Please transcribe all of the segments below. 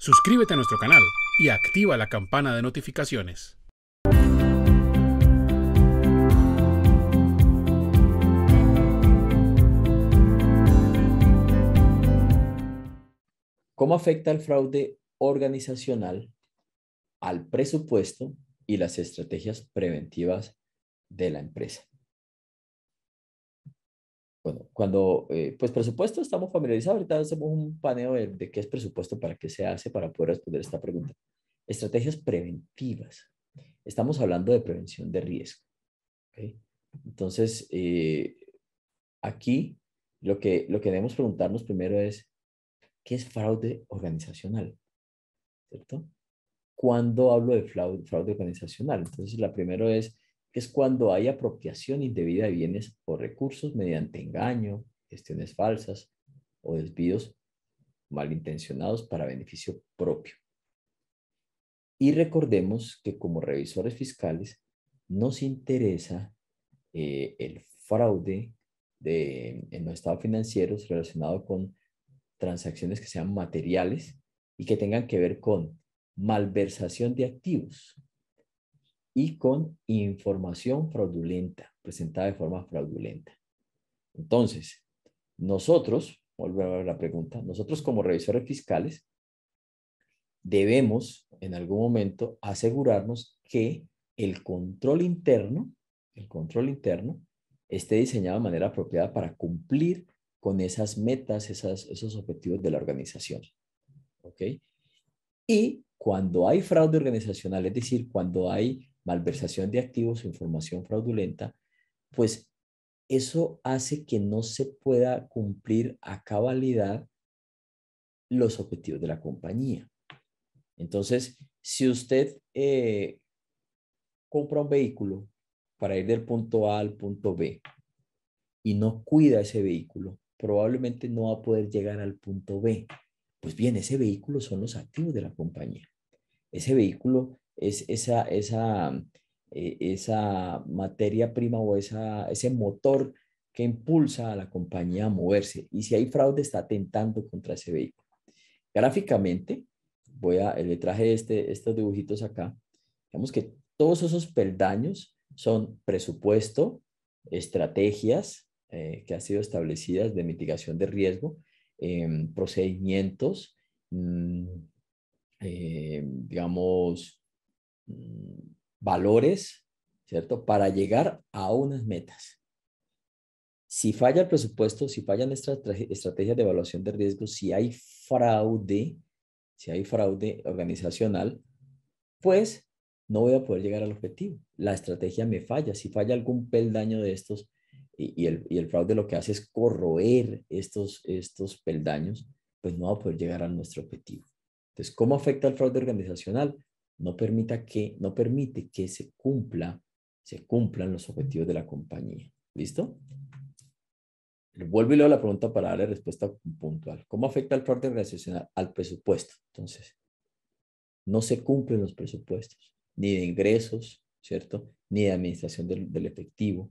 Suscríbete a nuestro canal y activa la campana de notificaciones. ¿Cómo afecta el fraude organizacional al presupuesto y las estrategias preventivas de la empresa? Bueno, cuando, eh, pues presupuesto, estamos familiarizados, ahorita hacemos un paneo de, de, qué es presupuesto, para qué se hace, para poder responder esta pregunta. Estrategias preventivas. Estamos hablando de prevención de riesgo. Entonces, eh, aquí lo que, lo que debemos preguntarnos primero es, ¿qué es fraude organizacional? ¿Cierto? ¿Cuándo hablo de fraude, fraude organizacional? Entonces, la primero es, es cuando hay apropiación indebida de bienes o recursos mediante engaño, gestiones falsas o desvíos malintencionados para beneficio propio. Y recordemos que como revisores fiscales nos interesa eh, el fraude en los estados financieros relacionado con transacciones que sean materiales y que tengan que ver con malversación de activos, y con información fraudulenta, presentada de forma fraudulenta. Entonces, nosotros, vuelvo a ver la pregunta, nosotros como revisores fiscales debemos en algún momento asegurarnos que el control interno, el control interno, esté diseñado de manera apropiada para cumplir con esas metas, esos objetivos de la organización. ¿Ok? Y cuando hay fraude organizacional, es decir, cuando hay malversación de activos, información fraudulenta, pues eso hace que no se pueda cumplir a cabalidad los objetivos de la compañía. Entonces, si usted eh, compra un vehículo para ir del punto A al punto B y no cuida ese vehículo, probablemente no va a poder llegar al punto B. Pues bien, ese vehículo son los activos de la compañía. Ese vehículo es esa, esa, eh, esa materia prima o esa, ese motor que impulsa a la compañía a moverse. Y si hay fraude, está atentando contra ese vehículo. Gráficamente, voy a, eh, le traje este, estos dibujitos acá. Digamos que todos esos peldaños son presupuesto, estrategias eh, que han sido establecidas de mitigación de riesgo, em, procedimientos, mm, digamos, Mm, valores, ¿cierto? Para llegar a unas metas. Si falla el presupuesto, si fallan nuestra estrategias de evaluación de riesgos, si hay fraude, si hay fraude organizacional, pues no voy a poder llegar al objetivo. La estrategia me falla. Si falla algún peldaño de estos y, el, y el, fraude lo que hace es corroer estos, estos peldaños, pues no va a poder llegar a nuestro objetivo. Entonces, ¿cómo afecta el fraude organizacional? no, permita que, no permite que se, cumpla, se cumplan los objetivos de la compañía. ¿Listo? Vuelvo y leo la pregunta para darle respuesta puntual. ¿Cómo afecta el fraude organizacional al presupuesto? Entonces, no se cumplen los presupuestos, ni de ingresos, ¿cierto? Ni de administración del, efectivo.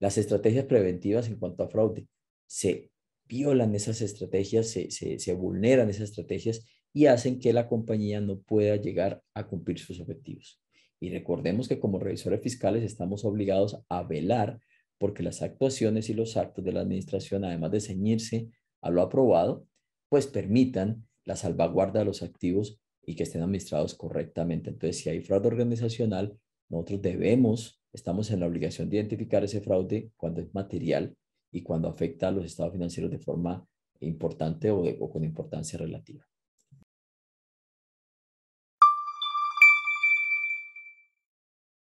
Las estrategias preventivas en cuanto a fraude, se violan esas estrategias, se, se, se vulneran esas estrategias y hacen que la compañía no pueda llegar a cumplir sus objetivos. Y recordemos que como revisores fiscales estamos obligados a velar porque las actuaciones y los actos de la administración, además de ceñirse a lo aprobado, pues permitan la salvaguarda de los activos y que estén administrados correctamente. Entonces, si hay fraude organizacional, nosotros debemos, estamos en la obligación de identificar ese fraude cuando es material y cuando afecta a los estados financieros de forma importante o, con importancia relativa.